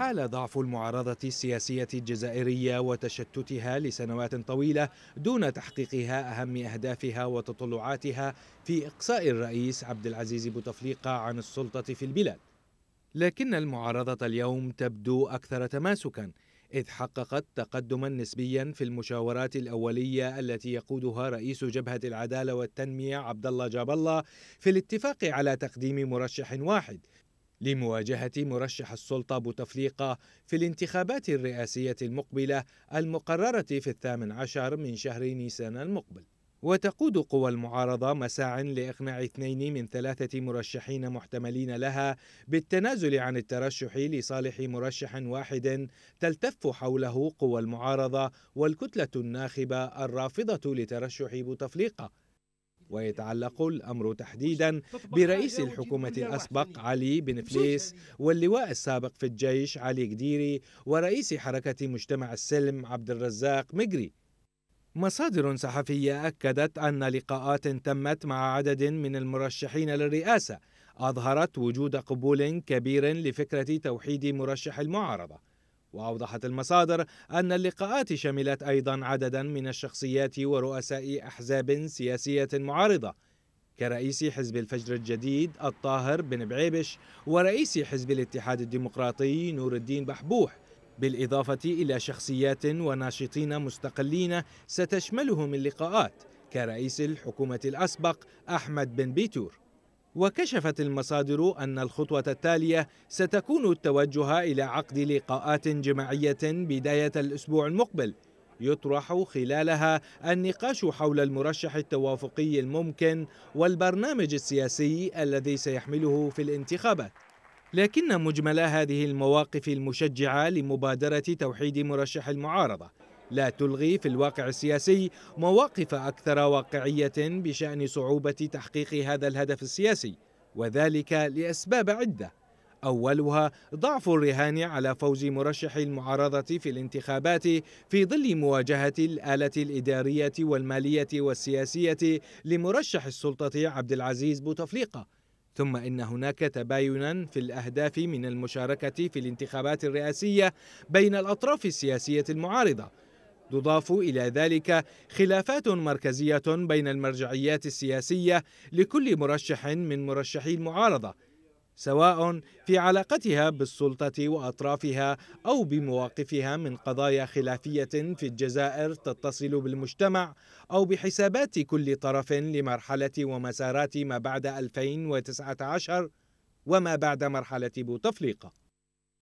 حال ضعف المعارضة السياسية الجزائرية وتشتتها لسنوات طويلة دون تحقيقها أهم أهدافها وتطلعاتها في إقصاء الرئيس عبد العزيز بوتفليقة عن السلطة في البلاد. لكن المعارضة اليوم تبدو أكثر تماسكاً إذ حققت تقدما نسبيا في المشاورات الأولية التي يقودها رئيس جبهة العدالة والتنمية عبد الله جاب الله في الاتفاق على تقديم مرشح واحد لمواجهة مرشح السلطة بوتفليقة في الانتخابات الرئاسية المقبلة المقررة في الثامن عشر من شهر نيسان المقبل وتقود قوى المعارضة مساع لإقناع اثنين من ثلاثة مرشحين محتملين لها بالتنازل عن الترشح لصالح مرشح واحد تلتف حوله قوى المعارضة والكتلة الناخبة الرافضة لترشح بوتفليقة ويتعلق الأمر تحديدا برئيس الحكومة الأسبق علي بن فليس واللواء السابق في الجيش علي قديري ورئيس حركة مجتمع السلم عبد الرزاق مجري مصادر صحفية أكدت أن لقاءات تمت مع عدد من المرشحين للرئاسة أظهرت وجود قبول كبير لفكرة توحيد مرشح المعارضة وأوضحت المصادر أن اللقاءات شملت أيضا عددا من الشخصيات ورؤساء أحزاب سياسية معارضة كرئيس حزب الفجر الجديد الطاهر بن بعيبش ورئيس حزب الاتحاد الديمقراطي نور الدين بحبوح بالإضافة إلى شخصيات وناشطين مستقلين ستشملهم اللقاءات كرئيس الحكومة الأسبق أحمد بن بيتور وكشفت المصادر أن الخطوة التالية ستكون التوجه إلى عقد لقاءات جماعية بداية الأسبوع المقبل يطرح خلالها النقاش حول المرشح التوافقي الممكن والبرنامج السياسي الذي سيحمله في الانتخابات لكن مجمل هذه المواقف المشجعة لمبادرة توحيد مرشح المعارضة لا تلغي في الواقع السياسي مواقف أكثر واقعية بشأن صعوبة تحقيق هذا الهدف السياسي وذلك لأسباب عدة أولها ضعف الرهان على فوز مرشح المعارضة في الانتخابات في ظل مواجهة الآلة الإدارية والمالية والسياسية لمرشح السلطة عبد العزيز بوتفليقة ثم ان هناك تباينا في الاهداف من المشاركه في الانتخابات الرئاسيه بين الاطراف السياسيه المعارضه تضاف إلى ذلك خلافات مركزية بين المرجعيات السياسية لكل مرشح من مرشحي المعارضة سواء في علاقتها بالسلطة وأطرافها أو بمواقفها من قضايا خلافية في الجزائر تتصل بالمجتمع أو بحسابات كل طرف لمرحلة ومسارات ما بعد 2019 وما بعد مرحلة بوتفليقة